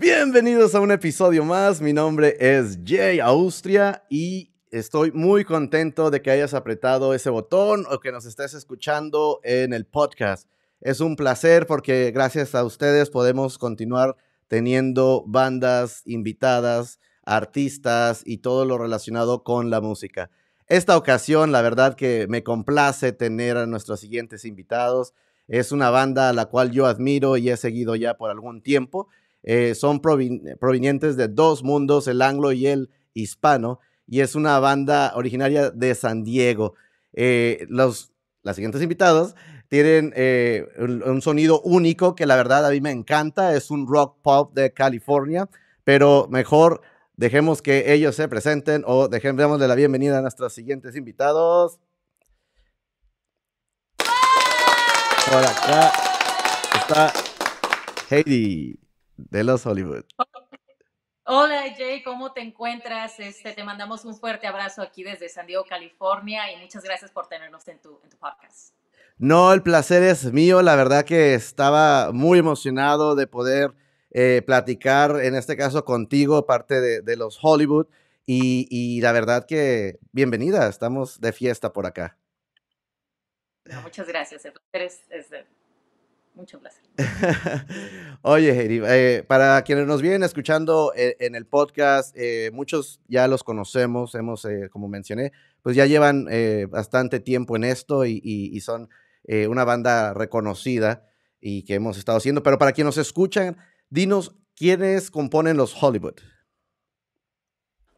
Bienvenidos a un episodio más. Mi nombre es Jay Austria y estoy muy contento de que hayas apretado ese botón o que nos estés escuchando en el podcast. Es un placer porque gracias a ustedes podemos continuar teniendo bandas invitadas, artistas y todo lo relacionado con la música. Esta ocasión, la verdad que me complace tener a nuestros siguientes invitados. Es una banda a la cual yo admiro y he seguido ya por algún tiempo eh, son provenientes de dos mundos, el anglo y el hispano, y es una banda originaria de San Diego. Eh, los, las siguientes invitados tienen eh, un, sonido único que la verdad a mí me encanta, es un rock pop de California, pero mejor dejemos que ellos se presenten o dejemos de la bienvenida a nuestros siguientes invitados. Por acá está Heidi de los Hollywood. Oh, hola Jay, ¿cómo te encuentras? Este, te mandamos un fuerte abrazo aquí desde San Diego, California, y muchas gracias por tenernos en tu, en tu podcast. No, el placer es mío. La verdad que estaba muy emocionado de poder eh, platicar, en este caso contigo, parte de, los Hollywood. Y, la verdad que bienvenida, estamos de fiesta por acá. muchas gracias, el placer es, mucho placer. Oye, eh, para quienes nos vienen escuchando eh, en el podcast, eh, muchos ya los conocemos, hemos, como mencioné, pues ya llevan bastante tiempo en esto y, y son una banda reconocida y que hemos estado haciendo. Pero para quienes nos escuchan, dinos quiénes componen los Hollywood.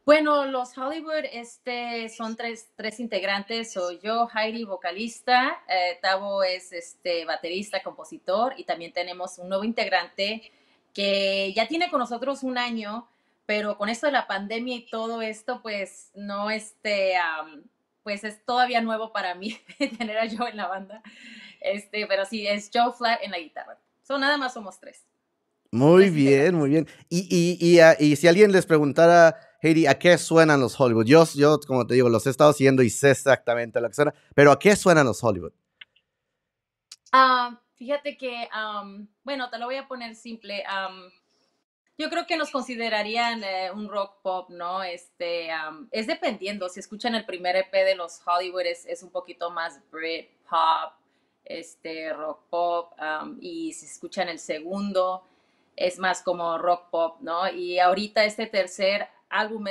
Bueno, los Hollywood este, son tres, tres integrantes, soy yo, Heidi, vocalista, eh, Tavo es este, baterista, compositor, y también tenemos un nuevo integrante que ya tiene con nosotros un año, pero con esto de la pandemia y todo esto, pues no, este, pues es todavía nuevo para mí tener a Joe en la banda, este, pero sí, es Joe Flat en la guitarra. Son nada más somos tres. Muy bien, muy bien. Y, y ah, si alguien les preguntara Heidi, ¿a qué suenan los Hollywood? Yo, yo, como te digo, los he estado siguiendo y sé exactamente lo que suena, pero ¿a qué suenan los Hollywood? Ah, fíjate que, bueno, te lo voy a poner simple. yo creo que nos considerarían eh, un rock pop, ¿no? Este, es dependiendo, si escuchan el primer EP de los Hollywood es, un poquito más Brit pop, este, rock pop, y si escuchan el segundo es más como rock pop, ¿no? Y ahorita este tercer álbum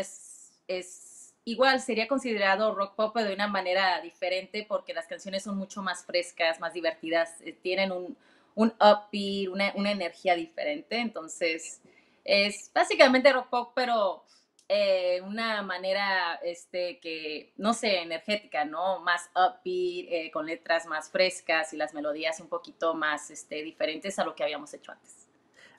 es, igual, sería considerado rock pop de una manera diferente porque las canciones son mucho más frescas, más divertidas, eh, tienen un, un upbeat, una, energía diferente, entonces es básicamente rock pop, pero... Eh, una manera, este, que, no sé, energética, ¿no? Más upbeat, eh, con letras más frescas y las melodías un poquito más, este, diferentes a lo que habíamos hecho antes.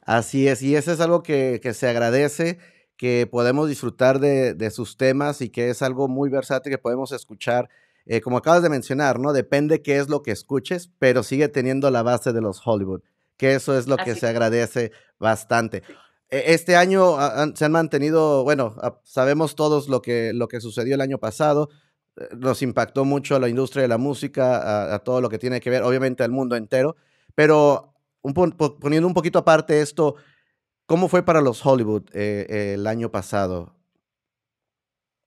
Así es, y eso es algo que, que se agradece que podemos disfrutar de, sus temas y que es algo muy versátil que podemos escuchar. Eh, como acabas de mencionar, ¿no? Depende qué es lo que escuches, pero sigue teniendo la base de los Hollywood, que eso es lo que se agradece bastante. E, este año se han mantenido, bueno, sabemos todos lo que, lo que sucedió el año pasado, eh, nos impactó mucho a la industria de la música, a, todo lo que tiene que ver, obviamente, al mundo entero, pero poniendo un poquito aparte esto, ¿Cómo fue para los Hollywood eh, eh, el año pasado?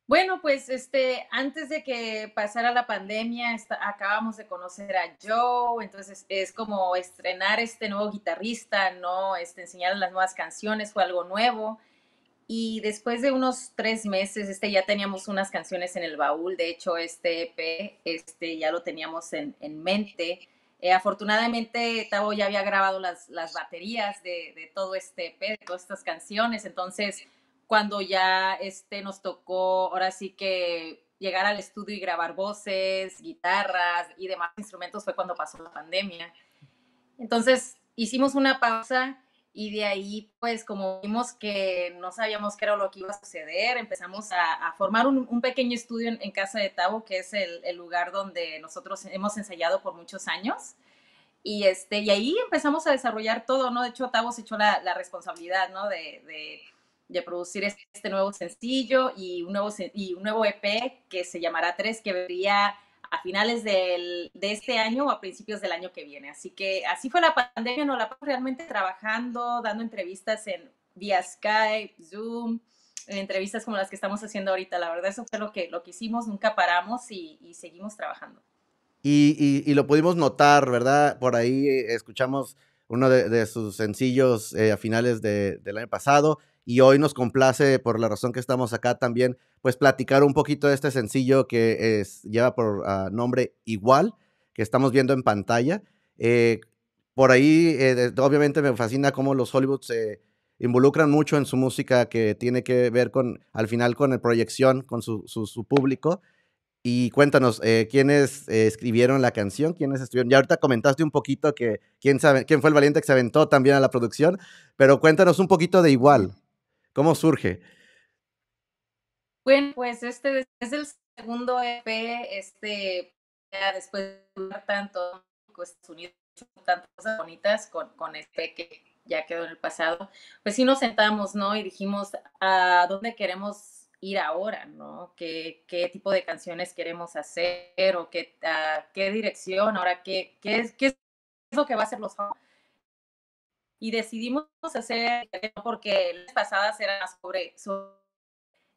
Bueno, pues este, antes de que pasara la pandemia, acabamos de conocer a Joe, entonces es como estrenar este nuevo guitarrista, ¿no? Este, enseñar las nuevas canciones, fue algo nuevo. Y después de unos tres meses, este, ya teníamos unas canciones en el baúl, de hecho este EP este, ya lo teníamos en, en mente. Eh, afortunadamente, Tavo ya había grabado las, baterías de, de, todo este EP, de todas estas canciones. Entonces, cuando ya este, nos tocó, ahora sí que llegar al estudio y grabar voces, guitarras y demás instrumentos fue cuando pasó la pandemia. Entonces, hicimos una pausa y de ahí, pues como vimos que no sabíamos qué era lo que iba a suceder, empezamos a, formar un, un, pequeño estudio en, Casa de Tavo que es el, lugar donde nosotros hemos ensayado por muchos años. Y, este, y ahí empezamos a desarrollar todo, ¿no? De hecho, Tavo se echó la, la responsabilidad, ¿no? De, de, de, producir este, este nuevo sencillo y un nuevo, y un nuevo EP que se llamará Tres, que vería a finales de este año o a principios del año que viene. Así que así fue la pandemia, no la pasamos realmente trabajando, dando entrevistas en vía Skype, Zoom, entrevistas como las que estamos haciendo ahorita. La verdad, eso fue lo que, lo que hicimos, nunca paramos y, seguimos trabajando. y, lo pudimos notar, ¿verdad? Por ahí eh, escuchamos uno de, sus sencillos eh, a finales del año pasado. Y hoy nos complace, por la razón que estamos acá también, pues platicar un poquito de este sencillo que lleva por ah, nombre Igual, que estamos viendo en pantalla. Eh, por ahí, eh, obviamente me fascina cómo los Hollywood se involucran mucho en su música que tiene que ver con, al final, con la proyección, con su público. Y cuéntanos, eh, ¿quiénes eh, escribieron la canción? ¿Quiénes estuvieron? Ya ahorita comentaste un poquito que quién, sabe, quién fue el valiente que se aventó también a la producción, pero cuéntanos un poquito de igual. ¿Cómo surge? Bueno, pues este es el segundo EP, este, después de tanto Estados pues, Unidos, tantas cosas bonitas con, con este e que ya quedó en el pasado, pues sí nos sentamos, ¿no? Y dijimos, ¿a dónde queremos ir ahora, ¿no? ¿Qué, qué tipo de canciones queremos hacer o qué, qué dirección, ahora qué, qué, es, qué es lo que va a hacer los Y decidimos hacer, porque las pasadas eran sobre,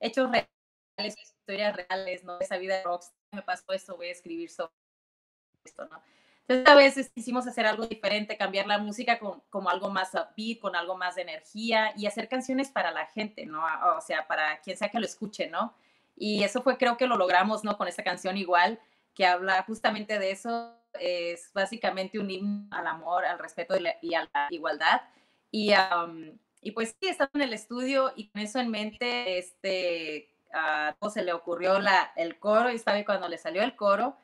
hechos reales, historias reales, ¿no? Esa vida de me pasó esto, voy a escribir sobre esto, ¿no? Entonces, a veces quisimos hacer algo diferente, cambiar la música con, como algo más upbeat, con algo más de energía y hacer canciones para la gente, ¿no? O sea, para quien sea que lo escuche, ¿no? Y eso fue, creo que lo logramos, ¿no? Con esta canción igual, que habla justamente de eso, es básicamente un himno al amor, al respeto y, a la igualdad. Y, y pues sí, estaba en el estudio y con eso en mente, este, a se le ocurrió la, el coro y estaba cuando le salió el coro,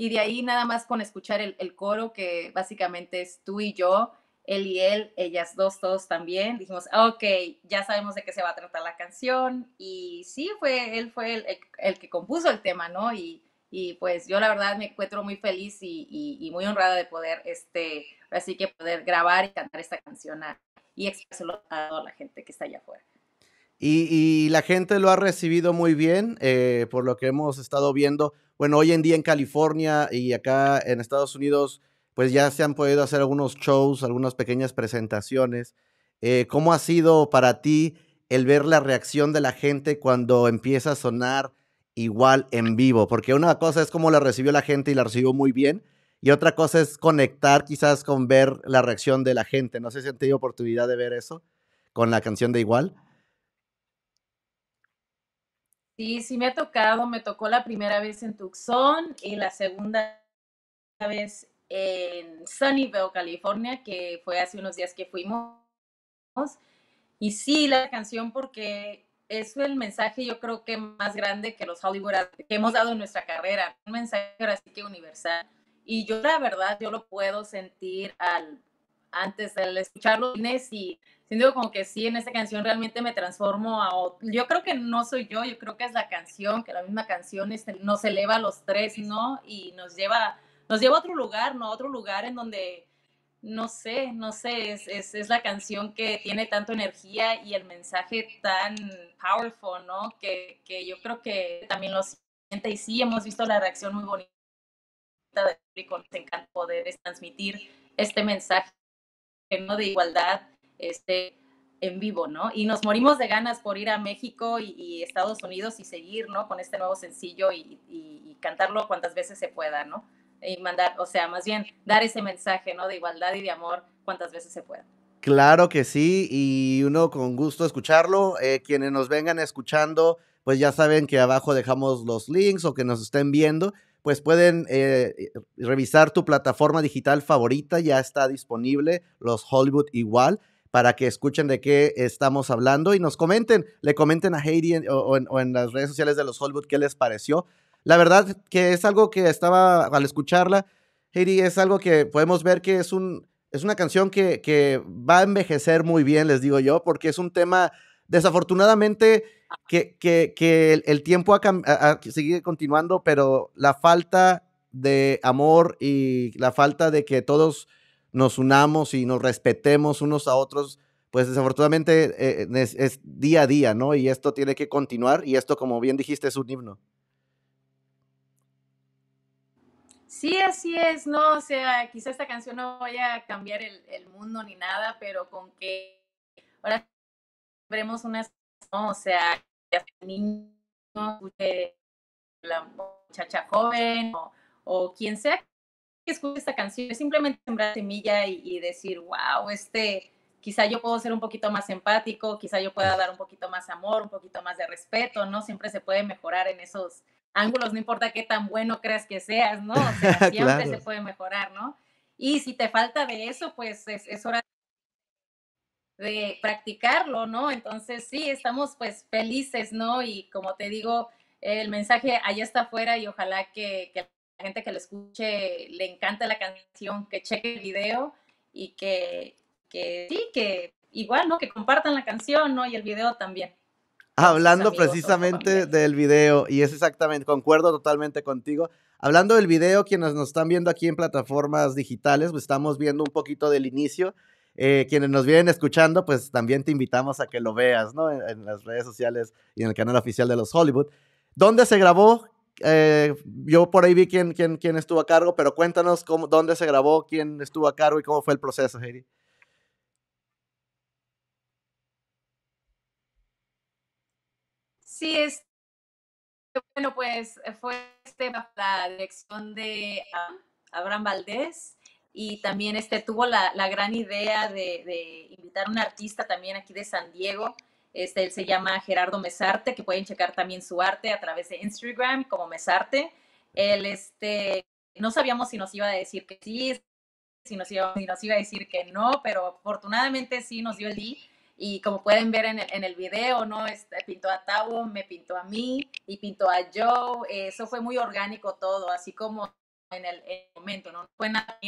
y de ahí nada más con escuchar el, coro, que básicamente es tú y yo, él y él, ellas dos, todos también, dijimos, ah, ok, ya sabemos de qué se va a tratar la canción. Y sí, fue, él fue el, que compuso el tema, ¿no? Y, y, pues yo la verdad me encuentro muy feliz y, muy honrada de poder, este, así que poder grabar y cantar esta canción y expresarlo a toda la gente que está allá afuera. Y, la gente lo ha recibido muy bien, eh, por lo que hemos estado viendo. Bueno, hoy en día en California y acá en Estados Unidos, pues ya se han podido hacer algunos shows, algunas pequeñas presentaciones. Eh, ¿Cómo ha sido para ti el ver la reacción de la gente cuando empieza a sonar igual en vivo? Porque una cosa es cómo la recibió la gente y la recibió muy bien, y otra cosa es conectar quizás con ver la reacción de la gente. No sé si han tenido oportunidad de ver eso con la canción de igual. Sí, sí me ha tocado, me tocó la primera vez en Tucson y la segunda vez en Sunnyvale, California, que fue hace unos días que fuimos. Y sí, la canción porque es el mensaje yo creo que más grande que los Hollywood que hemos dado en nuestra carrera, un mensaje así que universal. Y yo la verdad, yo lo puedo sentir al, antes de escucharlo y siento como que sí, en esta canción realmente me transformo a Yo creo que no soy yo, yo creo que es la canción, que la misma canción este, nos eleva a los tres, ¿no? Y nos lleva, nos lleva a otro lugar, ¿no? A otro lugar en donde, no sé, no sé, es, la canción que tiene tanto energía y el mensaje tan powerful, ¿no? Que, yo creo que también los siente y sí, hemos visto la reacción muy bonita del público, nos encanta poder transmitir este mensaje de igualdad este, en vivo, ¿no? Y nos morimos de ganas por ir a México y, Estados Unidos y seguir, ¿no? Con este nuevo sencillo y, cantarlo cuantas veces se pueda, ¿no? Y mandar, o sea, más bien dar ese mensaje, ¿no? De igualdad y de amor cuantas veces se pueda. Claro que sí, y uno con gusto escucharlo. Eh, quienes nos vengan escuchando, pues ya saben que abajo dejamos los links o que nos estén viendo, pues pueden eh, revisar tu plataforma digital favorita, ya está disponible, los Hollywood igual para que escuchen de qué estamos hablando y nos comenten, le comenten a Heidi o, en, las redes sociales de los Hollywood qué les pareció. La verdad que es algo que estaba al escucharla, Heidi, es algo que podemos ver que es, un, es una canción que, que va a envejecer muy bien, les digo yo, porque es un tema desafortunadamente que, que, que el, tiempo ha sigue continuando, pero la falta de amor y la falta de que todos nos unamos y nos respetemos unos a otros, pues desafortunadamente eh, es, día a día, ¿no? Y esto tiene que continuar y esto, como bien dijiste, es un himno. Sí, así es, ¿no? O sea, quizá esta canción no vaya a cambiar el, mundo ni nada, pero con que ahora veremos una, o sea, el niño, la muchacha joven o, o quien sea que escuche esta canción, simplemente sembrar semilla y, decir, wow, este, quizá yo puedo ser un poquito más empático, quizá yo pueda dar un poquito más amor, un poquito más de respeto, ¿no? Siempre se puede mejorar en esos ángulos, no importa qué tan bueno creas que seas, ¿no? O sea, siempre se puede mejorar, ¿no? Y si te falta de eso, pues es, hora de practicarlo, ¿no? Entonces sí, estamos pues felices, ¿no? Y como te digo, el mensaje allá está afuera y ojalá que, que gente que lo escuche le encanta la canción, que cheque el video y que, que sí, que igual, ¿no? Que compartan la canción, ¿no? Y el video también. Hablando precisamente del video, y es exactamente, concuerdo totalmente contigo. Hablando del video, quienes nos están viendo aquí en plataformas digitales, pues estamos viendo un poquito del inicio. Eh, quienes nos vienen escuchando, pues también te invitamos a que lo veas, ¿no? En, en, las redes sociales y en el canal oficial de los Hollywood. ¿Dónde se grabó? Eh, yo por ahí vi quién, estuvo a cargo, pero cuéntanos cómo, dónde se grabó, quién estuvo a cargo y cómo fue el proceso, Heidi. Sí, es, bueno, pues eh, fue este, la dirección de ah, Abraham Valdés y también este, tuvo la, gran idea de, de, invitar a un artista también aquí de San Diego este, él se llama Gerardo Mesarte, que pueden checar también su arte a través de Instagram como Mesarte. Él, este, no sabíamos si nos iba a decir que sí, si nos iba, nos iba a decir que no, pero afortunadamente sí nos dio el sí. Y como pueden ver en el, video, ¿no? Este, pintó a Tavo, me pintó a mí y pintó a Joe. Eso fue muy orgánico todo, así como en el, momento, ¿no? Fue nada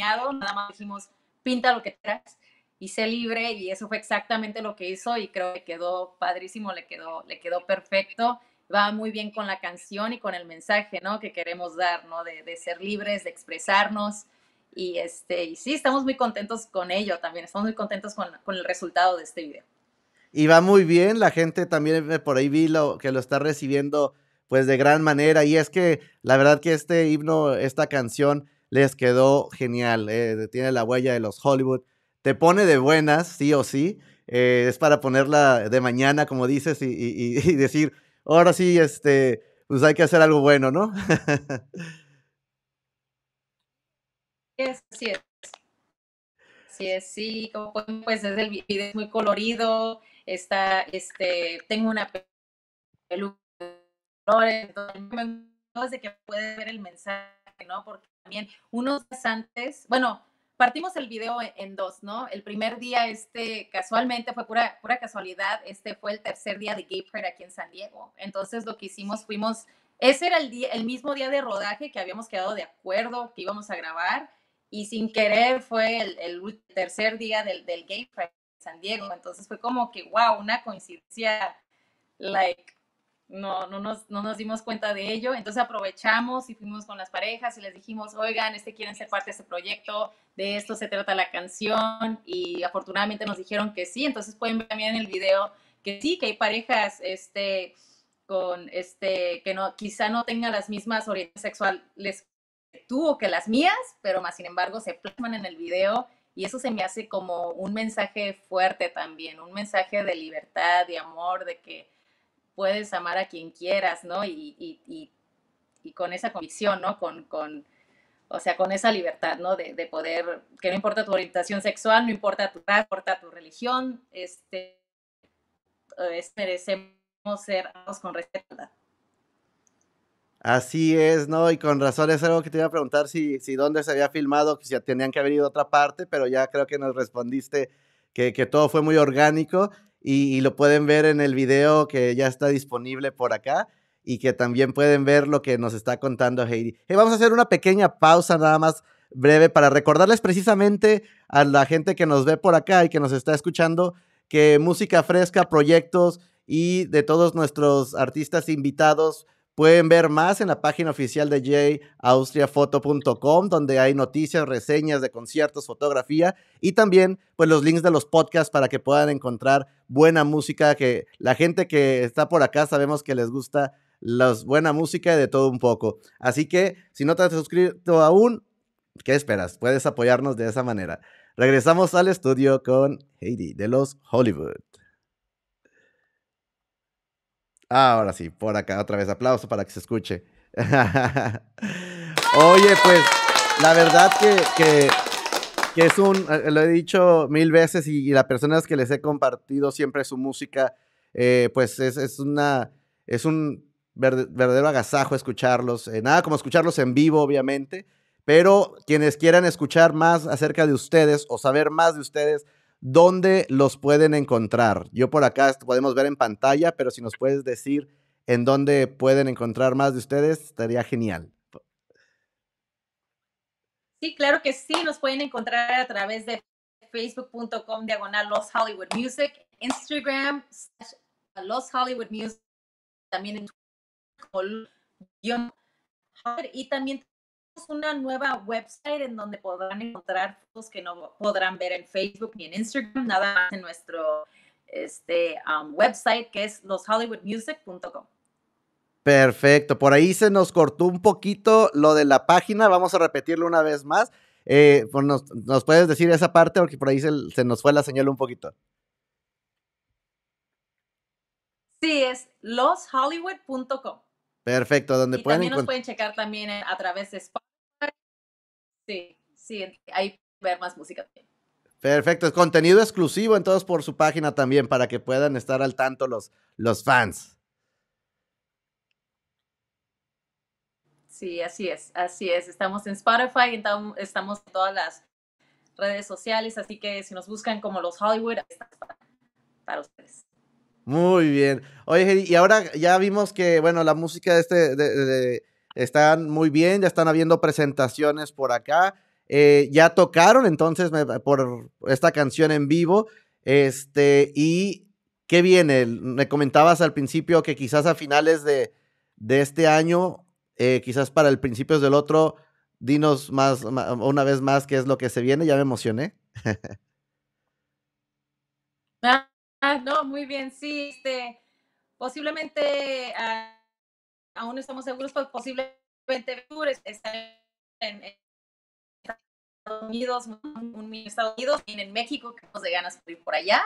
más dijimos, pinta lo que quieras hice libre y eso fue exactamente lo que hizo y creo que quedó padrísimo, le quedó, le quedó perfecto. Va muy bien con la canción y con el mensaje, ¿no? Que queremos dar, ¿no? De, ser libres, de expresarnos. Y, este, y sí, estamos muy contentos con ello también, estamos muy contentos con, el resultado de este video. Y va muy bien, la gente también eh, por ahí vi lo, que lo está recibiendo pues de gran manera. Y es que la verdad que este himno, esta canción les quedó genial. Eh, tiene la huella de los Hollywood, te pone de buenas, sí o sí. Eh, es para ponerla de mañana, como dices, y, decir, ahora sí, este, pues hay que hacer algo bueno, ¿no? Sí, sí Sí es, sí, pues es el video es muy colorido, está, este, tengo una peluca de colores, entonces que puede ver el mensaje, ¿no? Porque también unos días antes, bueno, partimos el video e, en dos, ¿no? El primer día, este, casualmente, fue pura, pura casualidad, este fue el tercer día de Gay Pride aquí en San Diego. Entonces, lo que hicimos, fuimos, ese era el, día, el mismo día de rodaje que habíamos quedado de acuerdo que íbamos a grabar, y sin querer fue el, tercer día del, del Gay Pride en San Diego. Entonces, fue como que, wow, una coincidencia, like, no, no, nos, dimos cuenta de ello. Entonces aprovechamos y fuimos con las parejas y les dijimos, oigan, este quieren ser parte de este proyecto, de esto se trata la canción y afortunadamente nos dijeron que sí. Entonces pueden ver en el video que sí, que hay parejas este, con, este, que no, quizá no tengan las mismas orientaciones sexuales que tú o que las mías, pero más sin embargo se plasman en el video. Y eso se me hace como un mensaje fuerte también, un mensaje de libertad, de amor, de que puedes amar a quien quieras, ¿no? Y, y, y, con esa convicción, ¿no? Con, con, o sea, con esa libertad, ¿no? De, de, poder, que no importa tu orientación sexual, no importa tu raza, no importa tu religión, este, merecemos ser con respeto. Así es, ¿no? Y con razón es algo que te iba a preguntar si, si dónde se había filmado, que si tenían que haber ido a otra parte, pero ya creo que nos respondiste que, que todo fue muy orgánico y, lo pueden ver en el video que ya está disponible por acá y que también pueden ver lo que nos está contando Heidi. vamos a hacer una pequeña pausa nada más breve para recordarles precisamente a la gente que nos ve por acá y que nos está escuchando que música fresca, proyectos y de todos nuestros artistas invitados Pueden ver más en la página oficial de jaustriafoto.com, donde hay noticias, reseñas de conciertos, fotografía y también pues, los links de los podcasts para que puedan encontrar buena música que la gente que está por acá sabemos que les gusta la buena música y de todo un poco. Así que si no te has suscrito aún, ¿qué esperas? Puedes apoyarnos de esa manera. Regresamos al estudio con Heidi de los Hollywood. Ah, ahora sí, por acá otra vez aplauso para que se escuche. Oye, pues la verdad que, es un, eh, lo he dicho mil veces y, las personas que les he compartido siempre su música, eh, pues es, una, es un verdadero agasajo escucharlos. Eh, nada como escucharlos en vivo, obviamente, pero quienes quieran escuchar más acerca de ustedes o saber más de ustedes, ¿dónde los pueden encontrar? Yo por acá podemos ver en pantalla, pero si nos puedes decir en dónde pueden encontrar más de ustedes, estaría genial. Sí, claro que sí, nos pueden encontrar a través de facebook.com diagonal Los Hollywood Music, Instagram Los Hollywood Music, también en Twitter y también una nueva website en donde podrán encontrar fotos que no podrán ver en Facebook ni en Instagram, nada más en nuestro este, um, website que es loshollywoodmusic.com. Perfecto, por ahí se nos cortó un poquito lo de la página, vamos a repetirlo una vez más. Eh, nos, puedes decir esa parte porque por ahí se, nos fue la señal un poquito? Sí, es loshollywood.com. Perfecto, donde y pueden. También nos pueden checar también eh, a través de Spotify Sí, sí, ahí ver más música también. Perfecto, contenido exclusivo entonces por su página también para que puedan estar al tanto los, los fans. Sí, así es, así es. Estamos en Spotify, estamos en todas las redes sociales, así que si nos buscan como los Hollywood, está para, ustedes. Muy bien. Oye, y ahora ya vimos que, bueno, la música de este, de, están muy bien, ya están habiendo presentaciones por acá. Eh, ya tocaron entonces por esta canción en vivo. Este, y ¿qué viene? Me comentabas al principio que quizás a finales de, este año, eh, quizás para el principio del otro, dinos más, una vez más qué es lo que se viene. Ya me emocioné. Ah, no, muy bien, sí, este, posiblemente. Ah, aún no estamos seguros, pues posiblemente están en, Estados Unidos, en México, que nos de ganas por ir por allá.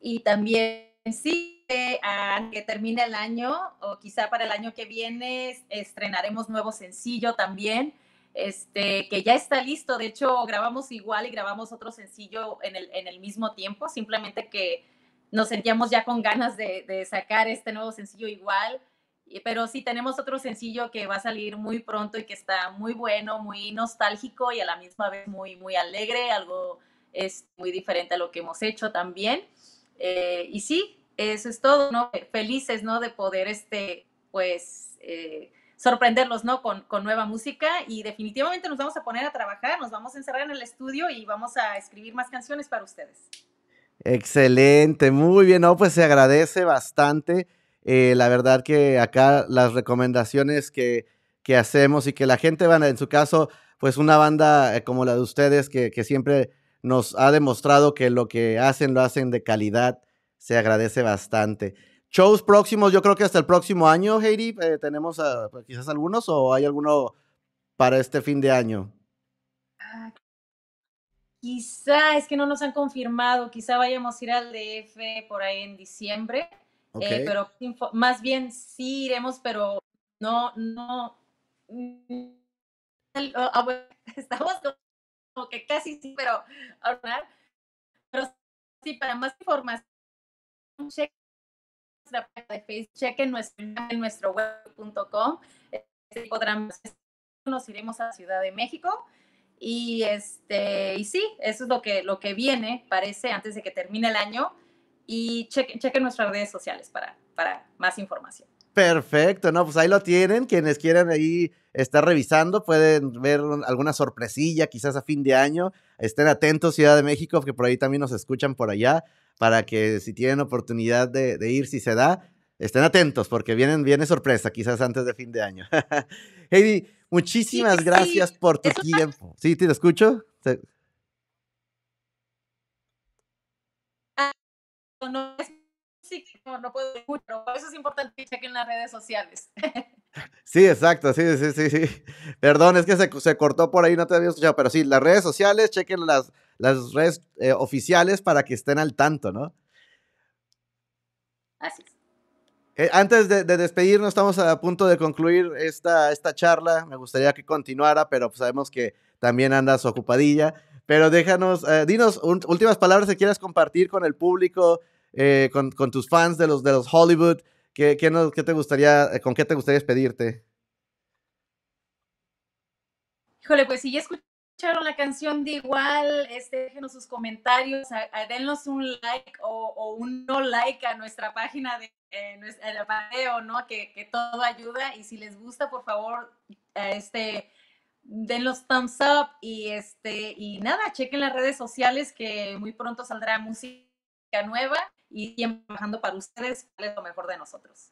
Y también sí, eh, a que termine el año, o quizá para el año que viene, estrenaremos nuevo sencillo también. Este, que ya está listo, de hecho grabamos igual y grabamos otro sencillo en el, en el mismo tiempo, simplemente que nos sentíamos ya con ganas de, de sacar este nuevo sencillo igual, pero sí tenemos otro sencillo que va a salir muy pronto y que está muy bueno, muy nostálgico y a la misma vez muy, muy alegre, algo es muy diferente a lo que hemos hecho también. Eh, y sí, eso es todo, ¿no? Felices, ¿no? De poder, este, pues, eh, sorprenderlos, ¿no? Con, con, nueva música y definitivamente nos vamos a poner a trabajar, nos vamos a encerrar en el estudio y vamos a escribir más canciones para ustedes. Excelente, muy bien, ¿no? Pues se agradece bastante eh, la verdad que acá las recomendaciones que, que hacemos y que la gente van, en su caso, pues una banda eh, como la de ustedes que, siempre nos ha demostrado que lo que hacen lo hacen de calidad, se agradece bastante. Shows próximos, yo creo que hasta el próximo año, Heidi, eh, tenemos pues, quizás algunos o hay alguno para este fin de año. Ah, quizá, es que no nos han confirmado, quizá vayamos a ir al DF por ahí en diciembre. Eh, pero más bien sí iremos, pero no, no. Mm, ah, ah, estamos como que casi sí, pero, pero sí, para más información, chequen nuestra página de Facebook, chequen nuestro, en nuestro web.com. Este, nos iremos a Ciudad de México. Y este, y sí, eso es lo que, lo que viene, parece, antes de que termine el año y chequen, nuestras redes sociales para, para más información. Perfecto, no, pues ahí lo tienen. Quienes quieran ahí estar revisando, pueden ver alguna sorpresilla, quizás a fin de año. Estén atentos, Ciudad de México, que por ahí también nos escuchan por allá, para que si tienen oportunidad de, ir, si se da, estén atentos, porque vienen, viene sorpresa, quizás antes de fin de año. Heidi, muchísimas gracias por tu tiempo. ¿Sí, te escucho? no es no puedo escuchar, por eso es importante que chequen las redes sociales. Sí, exacto, sí, sí, sí, Perdón, es que se, cortó por ahí, no te había escuchado, pero sí, las redes sociales, chequen las, las redes eh, oficiales para que estén al tanto, ¿no? Así es. Eh, antes de, despedirnos, estamos a punto de concluir esta, esta charla. Me gustaría que continuara, pero sabemos que también andas ocupadilla. Pero déjanos, eh, dinos últimas palabras que quieras compartir con el público, eh, con, tus fans de los, de los Hollywood. ¿Qué, qué, te gustaría, eh, ¿Con qué te gustaría despedirte? Híjole, pues si ya escucharon la canción de igual, este, déjenos sus comentarios, denos un like o, un no like a nuestra página de nuestra, el ¿no? Que, que todo ayuda y si les gusta, por favor, este den los thumbs up y este y nada, chequen las redes sociales que muy pronto saldrá música nueva y tiempo trabajando para ustedes, es lo mejor de nosotros.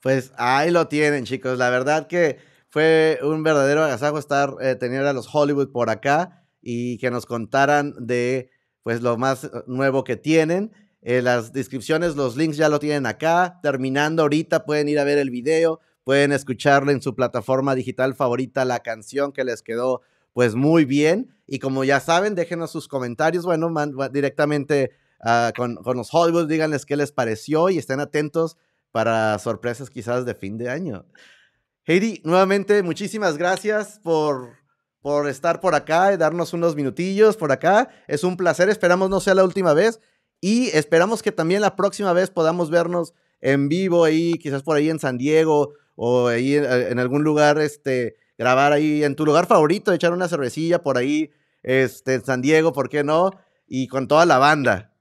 Pues ahí lo tienen, chicos. La verdad que fue un verdadero agasajo estar eh, tener a los Hollywood por acá y que nos contaran de pues lo más eh, nuevo que tienen. Eh, las descripciones, los links ya lo tienen acá. Terminando ahorita pueden ir a ver el video Pueden escucharlo en su plataforma digital favorita, la canción que les quedó pues muy bien. Y como ya saben, déjenos sus comentarios, bueno, directamente ah, con, los Hollywood, díganles qué les pareció y estén atentos para sorpresas quizás de fin de año. Heidi, nuevamente, muchísimas gracias por, por estar por acá y darnos unos minutillos por acá. Es un placer, esperamos no sea la última vez y esperamos que también la próxima vez podamos vernos en vivo ahí, quizás por ahí en San Diego o ahí eh, en, algún lugar, este, grabar ahí en tu lugar favorito, echar una cervecilla por ahí, este, en San Diego, ¿por qué no? Y con toda la banda.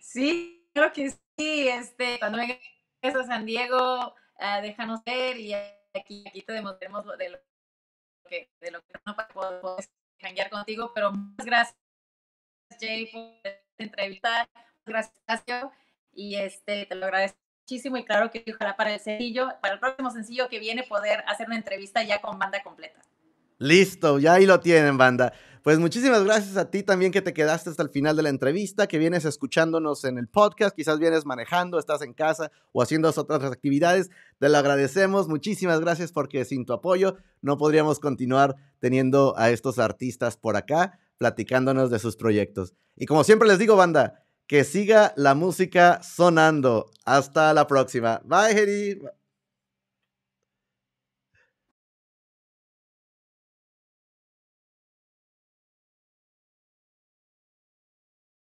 Sí, creo que sí, este, cuando vengas a San Diego, eh, déjanos ver y aquí, te demostremos de lo que, de lo que no podemos cambiar contigo, pero muchas gracias, Jay, por entrevistar entrevista, gracias, y este, te lo agradezco muchísimo y claro que ojalá para el sencillo, para el próximo sencillo que viene poder hacer una entrevista ya con banda completa. Listo, ya ahí lo tienen, banda. Pues muchísimas gracias a ti también que te quedaste hasta el final de la entrevista, que vienes escuchándonos en el podcast, quizás vienes manejando, estás en casa o haciendo otras actividades. Te lo agradecemos, muchísimas gracias porque sin tu apoyo no podríamos continuar teniendo a estos artistas por acá platicándonos de sus proyectos. Y como siempre les digo, banda, que siga la música sonando. Hasta la próxima. Bye, Hedy.